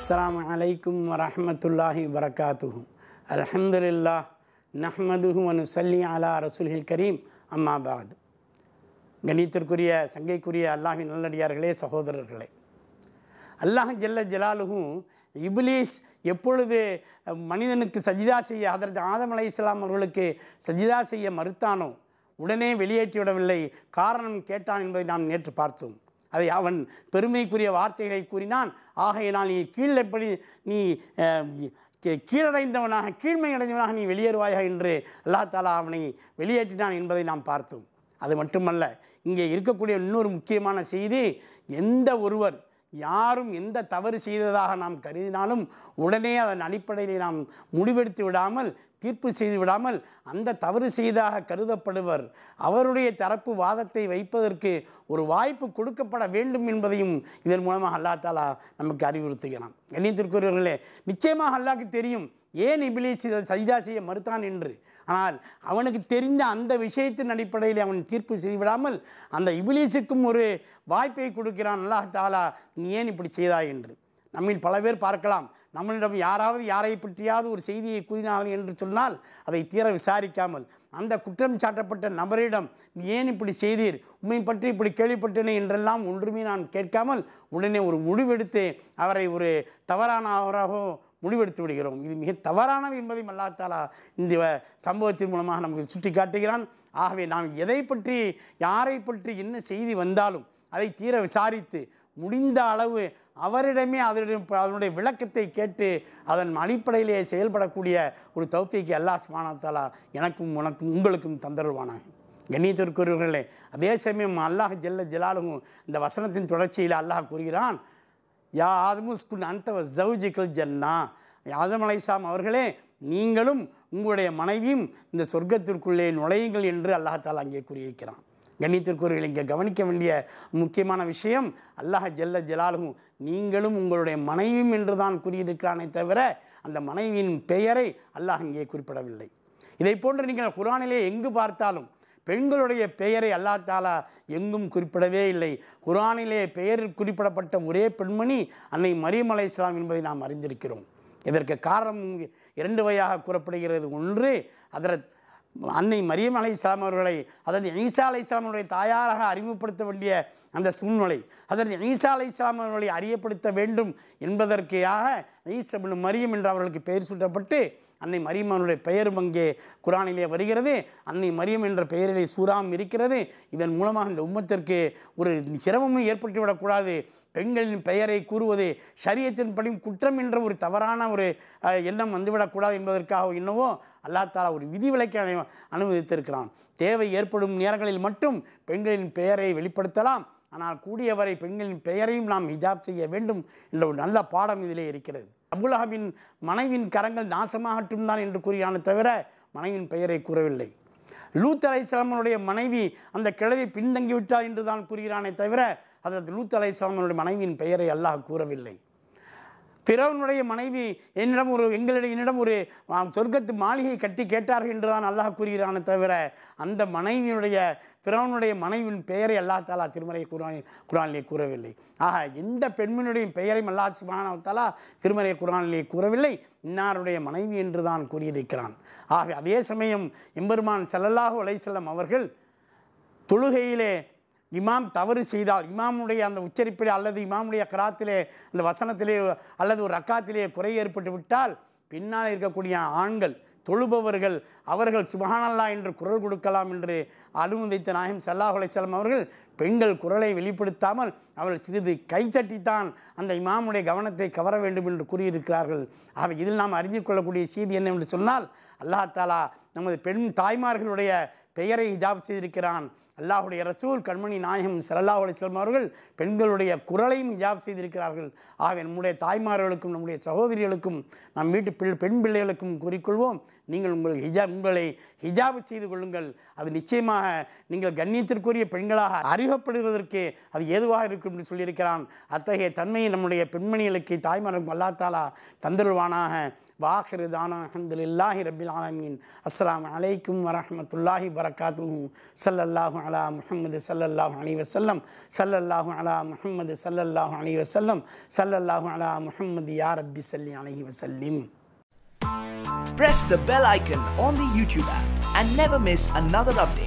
அஸ்லாம் அலைக்கும் வரமத்துல்லாஹி வரகாத்துஹு அலமதுல்லா நஹமதுஹு அனு சல்லி அலா ரசூல்ஹில் கரீம் அம்மாபாத் கணித்திற்குரிய சங்கைக்குரிய அல்லாஹின் நல்லடியார்களே சகோதரர்களே அல்லாஹ் ஜல்ல ஜலாலுகும் இபிலீஸ் எப்பொழுது மனிதனுக்கு சஜிதா செய்ய அதற்கு ஆதம் அலை இஸ்லாம் அவர்களுக்கு சஜிதா செய்ய மறுத்தானோ உடனே வெளியேற்றிவிடவில்லை காரணம் கேட்டான் என்பதை நாம் நேற்று பார்த்தோம் அதை அவன் பெருமைக்குரிய வார்த்தைகளை கூறினான் ஆகையினால் நீ எப்படி நீ கீழடைந்தவனாக கீழ்மை அடைந்தவனாக நீ வெளியேறுவாயா என்று அல்லா தாலா அவனை வெளியேற்றினான் என்பதை நாம் பார்த்தோம் அது மட்டுமல்ல இங்கே இருக்கக்கூடிய இன்னொரு முக்கியமான செய்தி எந்த ஒருவர் யாரும் எந்த தவறு செய்ததாக நாம் கருதினாலும் உடனே அதன் அடிப்படையில் நாம் முடிவெடுத்து விடாமல் தீர்ப்பு செய்து விடாமல் அந்த தவறு செய்தாக கருதப்படுவர் அவருடைய தரப்பு வாதத்தை வைப்பதற்கு ஒரு வாய்ப்பு கொடுக்கப்பட வேண்டும் என்பதையும் இதன் மூலமாக அல்லா தாலா நமக்கு அறிவுறுத்துகிறான் திருக்குறவர்களே நிச்சயமாக அல்லாக்கு தெரியும் ஏன் இபிலிஸ் இதை சஜிதா செய்ய மறுத்தான் என்று ஆனால் அவனுக்கு தெரிந்த அந்த விஷயத்தின் அடிப்படையில் அவன் தீர்ப்பு செய்துவிடாமல் அந்த இபிலிசுக்கும் ஒரு வாய்ப்பை கொடுக்கிறான் அல்லாஹ் தாலா நீ ஏன் இப்படி செய்தாய் என்று நம்மில் பல பேர் பார்க்கலாம் நம்மளிடம் யாராவது யாரை பற்றியாவது ஒரு செய்தியை கூறினார்கள் என்று சொன்னால் அதை தீர விசாரிக்காமல் அந்த குற்றம் சாட்டப்பட்ட நபரிடம் ஏன் இப்படி செய்தீர் உண்மை பற்றி இப்படி கேள்விப்பட்டேனே என்றெல்லாம் ஒன்றுமே நான் கேட்காமல் உடனே ஒரு முடிவெடுத்து அவரை ஒரு தவறானவராகவோ முடிவெடுத்து விடுகிறோம் இது மிக தவறானது என்பதை மல்லாத்தாலா இந்த சம்பவத்தின் மூலமாக நமக்கு சுட்டி காட்டுகிறான் ஆகவே நாம் எதை பற்றி யாரை பற்றி என்ன செய்தி வந்தாலும் அதை தீர விசாரித்து முடிந்த அளவு அவரிடமே அவரிடம் அதனுடைய விளக்கத்தை கேட்டு அதன் அடிப்படையிலே செயல்படக்கூடிய ஒரு தௌத்திக்கு அல்லாஹ் சுமானத்தாலா எனக்கும் உனக்கும் உங்களுக்கும் தந்தருவானாங்க கண்ணியத்திற்குரியவர்களே அதே சமயம் அல்லாஹ் ஜெல்ல ஜலாலும் இந்த வசனத்தின் தொடர்ச்சியில் அல்லாஹ் கூறுகிறான் யா ஆதமுஸ்குன் அந்தவ ஜவுஜிக்கல் ஜன்னா ஆதம் அலைசாம் அவர்களே நீங்களும் உங்களுடைய மனைவியும் இந்த சொர்க்கத்திற்குள்ளே நுழையுங்கள் என்று அல்லாஹால் அங்கே கூறியிருக்கிறான் கண்ணியத்திற்குரியர்கள் இங்கே கவனிக்க வேண்டிய முக்கியமான விஷயம் அல்லாஹ் ஜல்ல ஜலாலும் நீங்களும் உங்களுடைய மனைவியும் என்று தான் கூறியிருக்கிறானே தவிர அந்த மனைவியின் பெயரை அல்லாஹ் இங்கே குறிப்பிடவில்லை இதை போன்று நீங்கள் குரானிலே எங்கு பார்த்தாலும் பெண்களுடைய பெயரை அல்லா தாலா எங்கும் குறிப்பிடவே இல்லை குரானிலே பெயர் குறிப்பிடப்பட்ட ஒரே பெண்மணி அன்னை மரியமலை இஸ்லாம் என்பதை நாம் அறிந்திருக்கிறோம் இதற்கு காரணம் இரண்டு வகையாக கூறப்படுகிறது ஒன்று அதரத் அன்னை மரியம் அலை இஸ்லாம் அவர்களை அதாவது ஈசா அலை இஸ்லாம் அவர்களை தாயாராக அறிமுகப்படுத்த வேண்டிய அந்த சூழ்நிலை அதாவது ஈசா அலை இஸ்லாம் அவர்களை அறியப்படுத்த வேண்டும் என்பதற்காக ஈசபின் மரியம் என்று அவர்களுக்கு பெயர் சூட்டப்பட்டு அன்னை மரியம் அவருடைய பெயரும் அங்கே குரானிலே வருகிறது அன்னை மரியம் என்ற பெயரிலே சூறாம் இருக்கிறது இதன் மூலமாக இந்த உம்மத்திற்கு ஒரு சிரமமும் ஏற்பட்டுவிடக்கூடாது பெண்களின் பெயரை கூறுவது சரியத்தின்படியும் குற்றம் என்ற ஒரு தவறான ஒரு எண்ணம் வந்துவிடக்கூடாது என்பதற்காக என்னவோ அல்லாத்தாலா ஒரு விதிவிலக்கை அனு அனுமதித்திருக்கிறான் தேவை ஏற்படும் நேரங்களில் மட்டும் பெண்களின் பெயரை வெளிப்படுத்தலாம் ஆனால் கூடியவரை பெண்களின் பெயரையும் நாம் ஹிஜாப் செய்ய வேண்டும் என்ற ஒரு நல்ல பாடம் இதிலே இருக்கிறது அபுலஹாபின் மனைவின் கரங்கள் நாசமாகட்டும் தான் என்று கூறியான தவிர மனைவின் பெயரை கூறவில்லை லூத் அலைசலாமனுடைய மனைவி அந்த கிழவி பின்தங்கிவிட்டா என்று தான் கூறுகிறானே தவிர அதற்கு லூத் அலைசலாமனுடைய மனைவியின் பெயரை அல்லாஹ் கூறவில்லை பிறவனுடைய மனைவி என்னிடம் ஒரு எங்களிடம் என்னிடம் ஒரு சொர்க்கத்து மாளிகை கட்டி கேட்டார்கள் என்று தான் அல்லாஹ் கூறுகிறானே தவிர அந்த மனைவியினுடைய பிறவனுடைய மனைவியின் பெயரை அல்லா தாலா திருமறை குரான் குரானிலே கூறவில்லை ஆக எந்த பெண்மனுடைய பெயரையும் அல்லா மாணவத்தாலா தாலா திருமறை குரானிலே கூறவில்லை இன்னாருடைய மனைவி என்று தான் கூறியிருக்கிறான் ஆக அதே சமயம் எம்பெருமான் செல்லல்லாஹு செல்லம் அவர்கள் தொழுகையிலே இமாம் தவறு செய்தால் இமாமுடைய அந்த உச்சரிப்பிலே அல்லது இமாமுடைய கராத்திலே அந்த வசனத்திலே அல்லது ஒரு ரக்காத்திலே குறை ஏற்பட்டு விட்டால் பின்னால் இருக்கக்கூடிய ஆண்கள் தொழுபவர்கள் அவர்கள் சுபஹானல்லா என்று குரல் கொடுக்கலாம் என்று அனுமதித்த நாயம் சல்லாஹ் அலைச்சலம் அவர்கள் பெண்கள் குரலை வெளிப்படுத்தாமல் அவர்கள் சிறிது கைத்தட்டித்தான் அந்த இமாமுடைய கவனத்தை கவர வேண்டும் என்று கூறியிருக்கிறார்கள் ஆக இதில் நாம் அறிந்து கொள்ளக்கூடிய செய்தி என்னவென்று சொன்னால் அல்லா தாலா நமது பெண் தாய்மார்களுடைய பெயரை ஹிஜாப் செய்திருக்கிறான் அல்லாஹுடைய ரசூல் கண்மணி நாயகம் செல்லல்லா செல்வம் அவர்கள் பெண்களுடைய குரலையும் ஜாப் செய்திருக்கிறார்கள் ஆக நம்முடைய தாய்மார்களுக்கும் நம்முடைய சகோதரிகளுக்கும் நம் வீட்டு பிள் பெண் பிள்ளைகளுக்கும் கூறிக்கொள்வோம் நீங்கள் உங்கள் ஹிஜாப் உங்களை ஹிஜாப் செய்து கொள்ளுங்கள் அது நிச்சயமாக நீங்கள் கண்ணியத்திற்குரிய பெண்களாக அறிவப்படுவதற்கு அது ஏதுவாக இருக்கும் என்று சொல்லியிருக்கிறான் அத்தகைய தன்மையை நம்முடைய பெண்மணிகளுக்கு தாய்மார்களுக்கும் அல்லா தாலா தந்தருள்வானாக வாஹிரு தானா அஹமதுல்லாஹி ரபில் ஆலமீன் அஸ்லாம் அலைக்கும் வரமத்துல்லாஹி வரகாத்து சல்லல்லாஹு على محمد صلى الله عليه وسلم صلى الله على محمد صلى الله عليه وسلم صلى الله على محمد يا ربي صلي عليه وسلم Press the bell icon on the YouTube app and never miss another update.